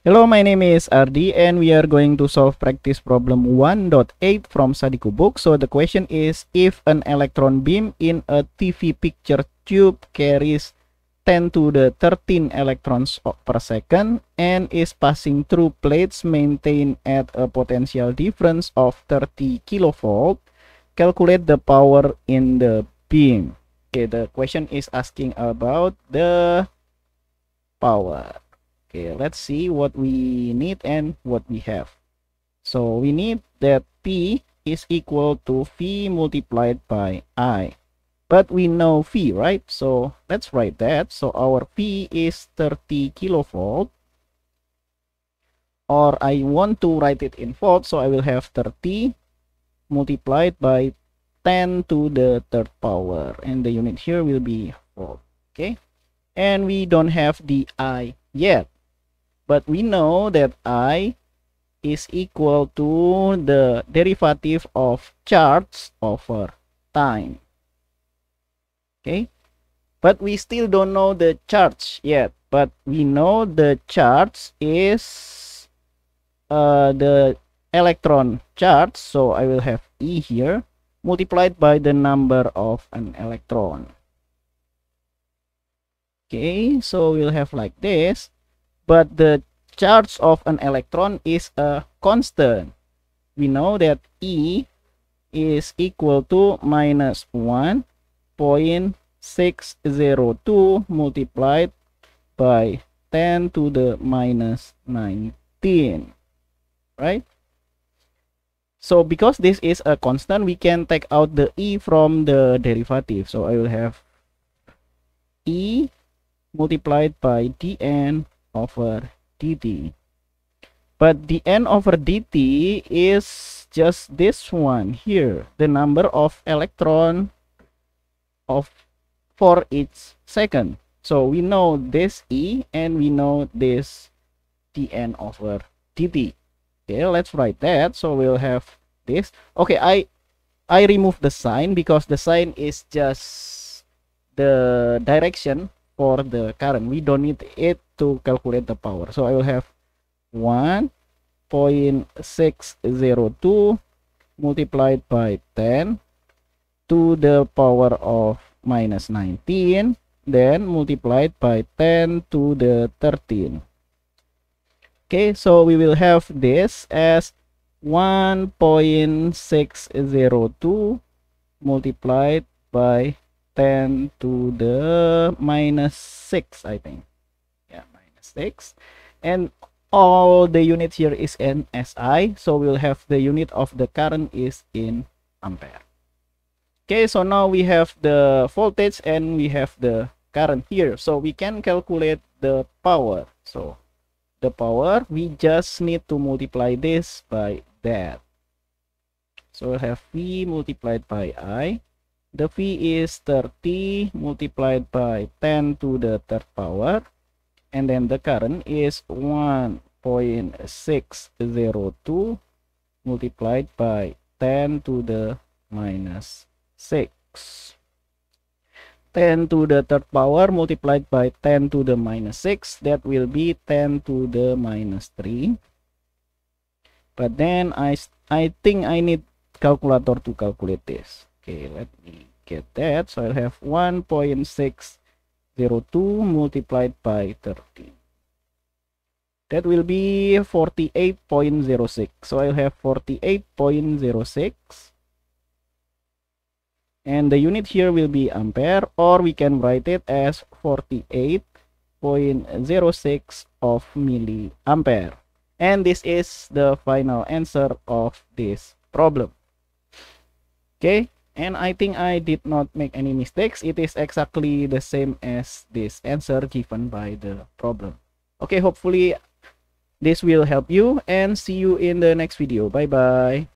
Hello, my name is RD and we are going to solve practice problem 1.8 from Sadiku book. So the question is if an electron beam in a TV picture tube carries 10 to the 13 electrons per second and is passing through plates maintained at a potential difference of 30 kilovolt, calculate the power in the beam. Okay, the question is asking about the power. Okay, let's see what we need and what we have. So we need that P is equal to V multiplied by I. But we know V, right? So let's write that. So our V is 30 kilovolt. Or I want to write it in volt, so I will have 30 multiplied by 10 to the third power. And the unit here will be volt, okay? And we don't have the I yet. But we know that I is equal to the derivative of charge over time. Okay. But we still don't know the charge yet. But we know the charge is uh, the electron charge. So I will have E here multiplied by the number of an electron. Okay, so we'll have like this but the charge of an electron is a constant we know that E is equal to minus 1.602 multiplied by 10 to the minus 19 right so because this is a constant we can take out the e from the derivative so i will have e multiplied by dn over dt but the n over dt is just this one here the number of electron of for each second so we know this e and we know this dn over dt okay let's write that so we'll have this okay i i remove the sign because the sign is just the direction for the current we don't need it to calculate the power. So I will have 1.602 multiplied by 10 to the power of minus 19 then multiplied by 10 to the 13 okay so we will have this as 1.602 multiplied by 10 to the minus 6 i think 6 and all the unit here is in SI so we'll have the unit of the current is in ampere okay so now we have the voltage and we have the current here so we can calculate the power so the power we just need to multiply this by that so we'll have V multiplied by I the V is 30 multiplied by 10 to the third power and then the current is 1.602 multiplied by 10 to the minus 6 10 to the third power multiplied by 10 to the minus 6 that will be 10 to the minus 3 but then I, I think I need calculator to calculate this okay let me get that so I'll have 1.6 02 multiplied by 30. That will be 48.06. So I'll have 48.06. And the unit here will be ampere or we can write it as 48.06 of milliampere. And this is the final answer of this problem. Okay and I think I did not make any mistakes. It is exactly the same as this answer given by the problem. Okay, hopefully this will help you and see you in the next video. Bye-bye.